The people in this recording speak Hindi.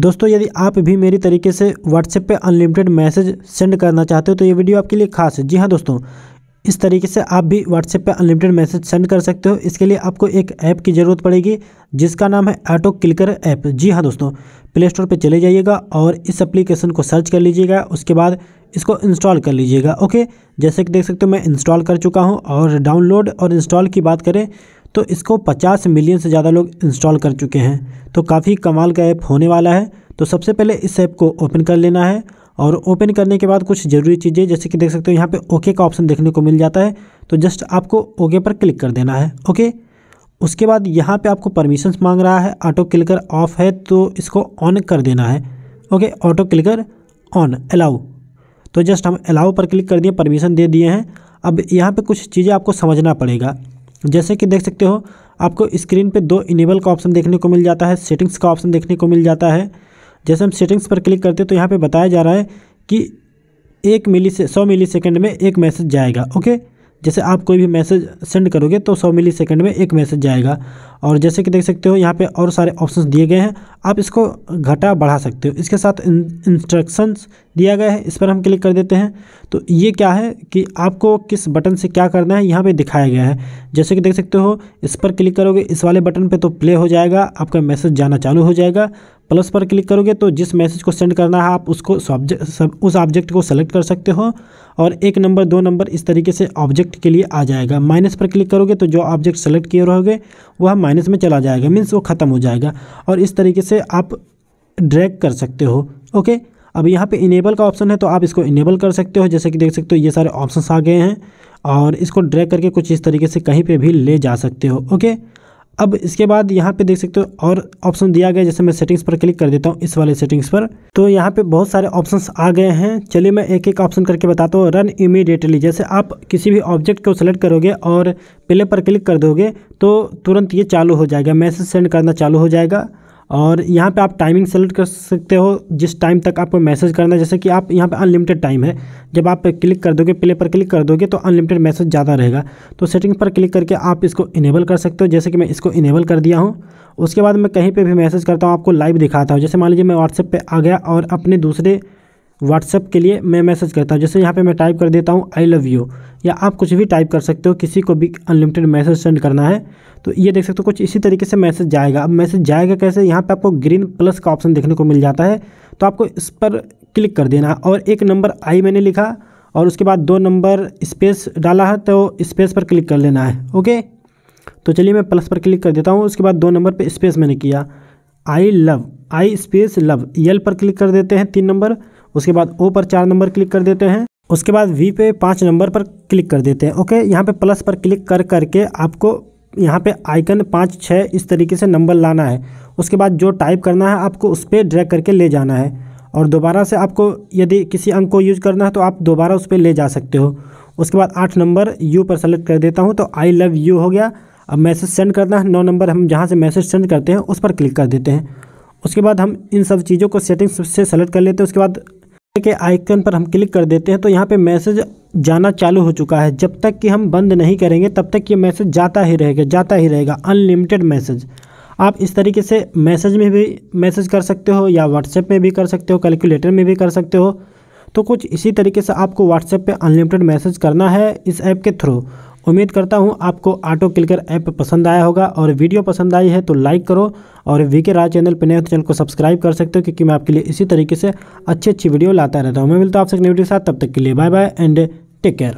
दोस्तों यदि आप भी मेरी तरीके से व्हाट्सएप पे अनलिमिटेड मैसेज सेंड करना चाहते हो तो ये वीडियो आपके लिए खास है जी हाँ दोस्तों इस तरीके से आप भी व्हाट्सएप पे अनलिमिटेड मैसेज सेंड कर सकते हो इसके लिए आपको एक ऐप की ज़रूरत पड़ेगी जिसका नाम है ऑटो क्लिकर ऐप जी हाँ दोस्तों प्ले स्टोर पर चले जाइएगा और इस अप्लीकेशन को सर्च कर लीजिएगा उसके बाद इसको इंस्टॉल कर लीजिएगा ओके जैसे कि देख सकते हो मैं इंस्टॉल कर चुका हूँ और डाउनलोड और इंस्टॉल की बात करें तो इसको 50 मिलियन से ज़्यादा लोग इंस्टॉल कर चुके हैं तो काफ़ी कमाल का ऐप होने वाला है तो सबसे पहले इस ऐप को ओपन कर लेना है और ओपन करने के बाद कुछ ज़रूरी चीज़ें जैसे कि देख सकते हो यहाँ पे ओके का ऑप्शन देखने को मिल जाता है तो जस्ट आपको ओके पर क्लिक कर देना है ओके उसके बाद यहाँ पे आपको परमिशन मांग रहा है ऑटो क्लिकर ऑफ है तो इसको ऑन कर देना है okay auto clicker on allow तो जस्ट हम अलाउ पर क्लिक कर दिए परमिशन दे दिए हैं अब यहाँ पर कुछ चीज़ें आपको समझना पड़ेगा जैसे कि देख सकते हो आपको स्क्रीन पे दो इनेबल का ऑप्शन देखने को मिल जाता है सेटिंग्स का ऑप्शन देखने को मिल जाता है जैसे हम सेटिंग्स पर क्लिक करते हैं तो यहाँ पे बताया जा रहा है कि एक मिली से सौ मिली सेकेंड में एक मैसेज जाएगा ओके जैसे आप कोई भी मैसेज सेंड करोगे तो सौ मिली सेकेंड में एक मैसेज जाएगा और जैसे कि देख सकते हो यहाँ पे और सारे ऑप्शंस दिए गए हैं आप इसको घटा बढ़ा सकते हो इसके साथ इंस्ट्रक्शंस दिया गया है इस पर हम क्लिक कर देते हैं तो ये क्या है कि आपको किस बटन से क्या करना है यहाँ पे दिखाया गया है जैसे कि देख सकते हो इस पर क्लिक करोगे इस वाले बटन पर तो प्ले हो जाएगा आपका मैसेज जाना चालू हो जाएगा प्लस पर क्लिक करोगे तो जिस मैसेज को सेंड करना है आप उसको सब उस ऑब्जेक्ट को सेलेक्ट कर सकते हो और एक नंबर दो नंबर इस तरीके से ऑब्जेक्ट के लिए आ जाएगा माइनस पर क्लिक करोगे तो जो ऑब्जेक्ट सेलेक्ट किए रहोगे वह माइनस में चला जाएगा मीन्स वो ख़त्म हो जाएगा और इस तरीके से आप ड्रैग कर सकते हो ओके अब यहाँ पे इनेबल का ऑप्शन है तो आप इसको इनेबल कर सकते हो जैसे कि देख सकते हो ये सारे ऑप्शंस आ गए हैं और इसको ड्रैग करके कुछ इस तरीके से कहीं पे भी ले जा सकते हो ओके अब इसके बाद यहाँ पे देख सकते हो और ऑप्शन दिया गया जैसे मैं सेटिंग्स पर क्लिक कर देता हूँ इस वाले सेटिंग्स पर तो यहाँ पे बहुत सारे ऑप्शंस आ गए हैं चलिए मैं एक एक ऑप्शन करके बताता हूँ रन इमीडिएटली जैसे आप किसी भी ऑब्जेक्ट को सेलेक्ट करोगे और प्ले पर क्लिक कर दोगे तो तुरंत ये चालू हो जाएगा मैसेज सेंड करना चालू हो जाएगा और यहाँ पे आप टाइमिंग सेलेक्ट कर सकते हो जिस टाइम तक आपको मैसेज करना है जैसे कि आप यहाँ पे अनलिमिटेड टाइम है जब आप क्लिक कर दोगे प्ले पर क्लिक कर दोगे तो अनलिमिटेड मैसेज ज़्यादा रहेगा तो सेटिंग पर क्लिक करके आप इसको इनेबल कर सकते हो जैसे कि मैं इसको इनेबल कर दिया हूँ उसके बाद मैं कहीं पर भी मैसेज करता हूँ आपको लाइव दिखाता हूँ जैसे मान लीजिए मैं व्हाट्सएप पर आ गया और अपने दूसरे व्हाट्सएप के लिए मैं मैसेज करता हूँ जैसे यहाँ पर मैं टाइप कर देता हूँ आई लव यू या आप कुछ भी टाइप कर सकते हो किसी को भी अनलिमिटेड मैसेज सेंड करना है तो ये देख सकते हो कुछ इसी तरीके से मैसेज जाएगा अब मैसेज जाएगा कैसे यहाँ पे आपको ग्रीन प्लस का ऑप्शन देखने को मिल जाता है तो आपको इस पर क्लिक कर देना है और एक नंबर आई मैंने लिखा और उसके बाद दो नंबर स्पेस डाला है तो स्पेस पर क्लिक कर लेना है ओके तो चलिए मैं प्लस पर क्लिक कर देता हूँ उसके बाद दो नंबर पर स्पेस मैंने किया I love I space love यल पर क्लिक कर देते हैं तीन नंबर उसके बाद ओ पर चार नंबर क्लिक कर देते हैं उसके बाद वी पे पाँच नंबर पर क्लिक कर देते हैं ओके यहाँ पे प्लस पर क्लिक कर करके आपको यहाँ पे आइकन पाँच छः इस तरीके से नंबर लाना है उसके बाद जो टाइप करना है आपको उस पर ड्रैग करके ले जाना है और दोबारा से आपको यदि किसी अंक को यूज करना है तो आप दोबारा उस पर ले जा सकते हो उसके बाद आठ नंबर यू पर सेलेक्ट कर देता हूँ तो आई लव यू हो गया अब मैसेज सेंड करना है नौ नंबर हम जहाँ से मैसेज सेंड करते हैं उस पर क्लिक कर देते हैं उसके बाद हम इन सब चीज़ों को सेटिंग्स से सेलेक्ट कर लेते हैं उसके बाद के आइकन पर हम क्लिक कर देते हैं तो यहाँ पे मैसेज जाना चालू हो चुका है जब तक कि हम बंद नहीं करेंगे तब तक ये मैसेज जाता ही रहेगा जाता ही रहेगा अनलिमिटेड मैसेज आप इस तरीके से मैसेज में भी मैसेज कर सकते हो या व्हाट्सएप में भी कर सकते हो कैलकुलेटर में भी कर सकते हो तो कुछ इसी तरीके से आपको व्हाट्सएप पे अनलिमिटेड मैसेज करना है इस ऐप के थ्रू उम्मीद करता हूँ आपको ऑटो क्लिकर ऐप पसंद आया होगा और वीडियो पसंद आई है तो लाइक करो और वी के राज चैनल पर नए तो चैनल को सब्सक्राइब कर सकते हो क्योंकि मैं आपके लिए इसी तरीके से अच्छी अच्छी वीडियो लाता रहता हूँ मैं मिलता हूँ आपसे एक वीडियो के साथ तब तक के लिए bye bye and take care